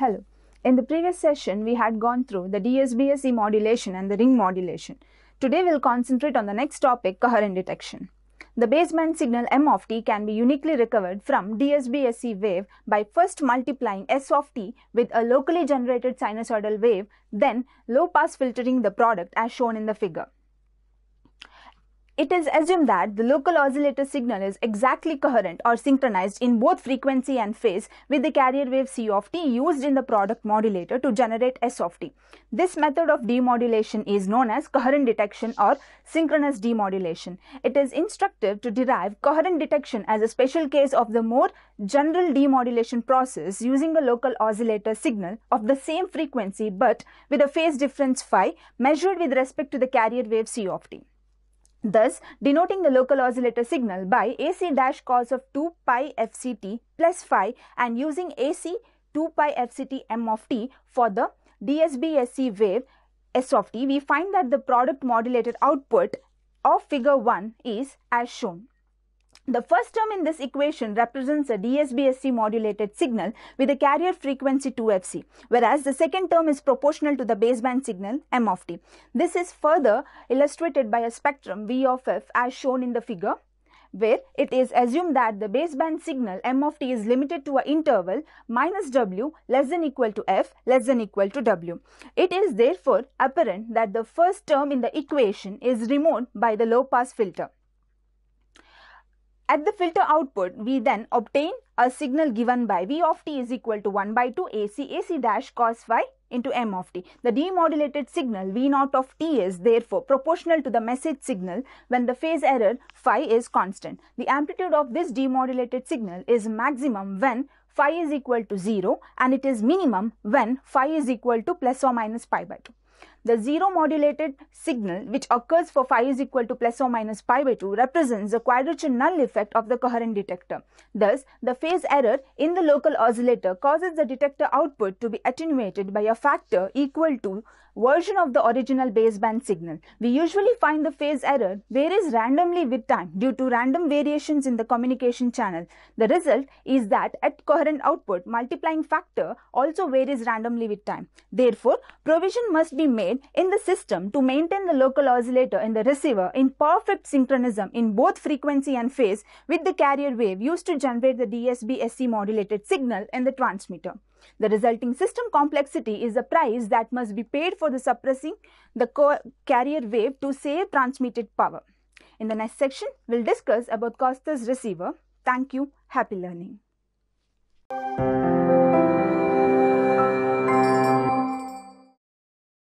Hello. In the previous session, we had gone through the DSBSE modulation and the ring modulation. Today, we'll concentrate on the next topic, coherent detection. The baseband signal m of t can be uniquely recovered from DSBSE wave by first multiplying s of t with a locally generated sinusoidal wave, then low pass filtering the product as shown in the figure. It is assumed that the local oscillator signal is exactly coherent or synchronized in both frequency and phase with the carrier wave C of t used in the product modulator to generate S of t. This method of demodulation is known as coherent detection or synchronous demodulation. It is instructive to derive coherent detection as a special case of the more general demodulation process using a local oscillator signal of the same frequency but with a phase difference phi measured with respect to the carrier wave C of t thus denoting the local oscillator signal by AC dash cos of 2 pi FCT plus phi and using AC 2 pi FCT M of t for the DSBSC wave S of t, we find that the product modulated output of figure 1 is as shown. The first term in this equation represents a DSBSC modulated signal with a carrier frequency 2fc, whereas the second term is proportional to the baseband signal m of t. This is further illustrated by a spectrum V of f as shown in the figure where it is assumed that the baseband signal m of t is limited to an interval minus w less than equal to f less than equal to w. It is therefore apparent that the first term in the equation is removed by the low pass filter. At the filter output, we then obtain a signal given by V of t is equal to 1 by 2 AC AC dash cos phi into M of t. The demodulated signal V naught of t is therefore proportional to the message signal when the phase error phi is constant. The amplitude of this demodulated signal is maximum when phi is equal to 0 and it is minimum when phi is equal to plus or minus pi by 2. The zero modulated signal, which occurs for phi is equal to plus or minus pi by 2, represents the quadrature null effect of the coherent detector. Thus, the phase error in the local oscillator causes the detector output to be attenuated by a factor equal to version of the original baseband signal. We usually find the phase error varies randomly with time due to random variations in the communication channel. The result is that at coherent output, multiplying factor also varies randomly with time. Therefore, provision must be made in the system to maintain the local oscillator in the receiver in perfect synchronism in both frequency and phase with the carrier wave used to generate the DSB-SC modulated signal in the transmitter. The resulting system complexity is the price that must be paid for the suppressing the carrier wave to save transmitted power. In the next section, we'll discuss about Costa's receiver. Thank you. Happy learning.